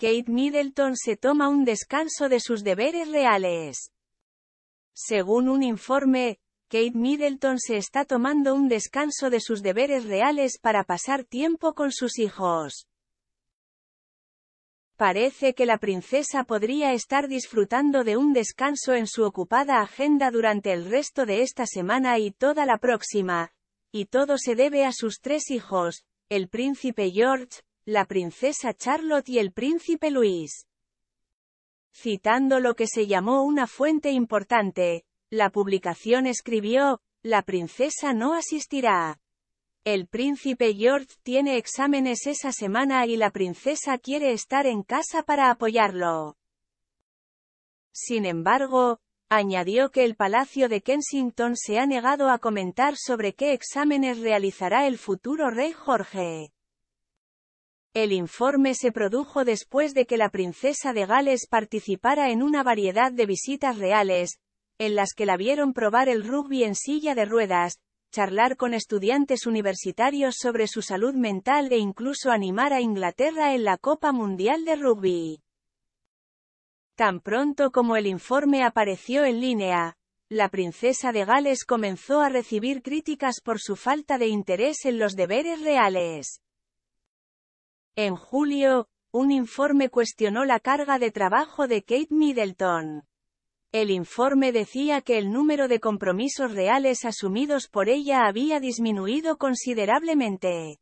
Kate Middleton se toma un descanso de sus deberes reales. Según un informe, Kate Middleton se está tomando un descanso de sus deberes reales para pasar tiempo con sus hijos. Parece que la princesa podría estar disfrutando de un descanso en su ocupada agenda durante el resto de esta semana y toda la próxima, y todo se debe a sus tres hijos, el príncipe George, la princesa Charlotte y el príncipe Luis. Citando lo que se llamó una fuente importante, la publicación escribió, la princesa no asistirá. El príncipe George tiene exámenes esa semana y la princesa quiere estar en casa para apoyarlo. Sin embargo, añadió que el Palacio de Kensington se ha negado a comentar sobre qué exámenes realizará el futuro rey Jorge. El informe se produjo después de que la princesa de Gales participara en una variedad de visitas reales, en las que la vieron probar el rugby en silla de ruedas, charlar con estudiantes universitarios sobre su salud mental e incluso animar a Inglaterra en la Copa Mundial de Rugby. Tan pronto como el informe apareció en línea, la princesa de Gales comenzó a recibir críticas por su falta de interés en los deberes reales. En julio, un informe cuestionó la carga de trabajo de Kate Middleton. El informe decía que el número de compromisos reales asumidos por ella había disminuido considerablemente.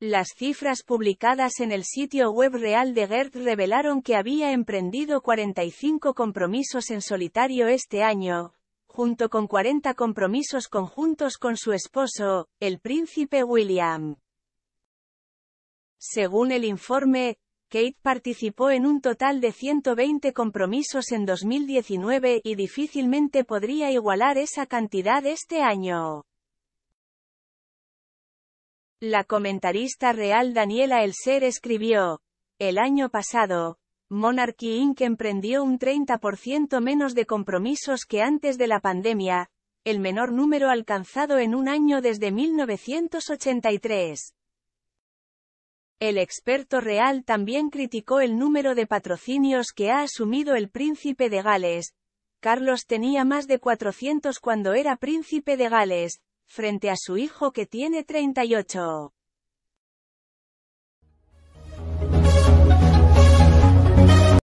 Las cifras publicadas en el sitio web real de GERT revelaron que había emprendido 45 compromisos en solitario este año, junto con 40 compromisos conjuntos con su esposo, el príncipe William. Según el informe, Kate participó en un total de 120 compromisos en 2019 y difícilmente podría igualar esa cantidad este año. La comentarista real Daniela Elser escribió, el año pasado, Monarchy Inc. emprendió un 30% menos de compromisos que antes de la pandemia, el menor número alcanzado en un año desde 1983. El experto real también criticó el número de patrocinios que ha asumido el príncipe de Gales. Carlos tenía más de 400 cuando era príncipe de Gales, frente a su hijo que tiene 38.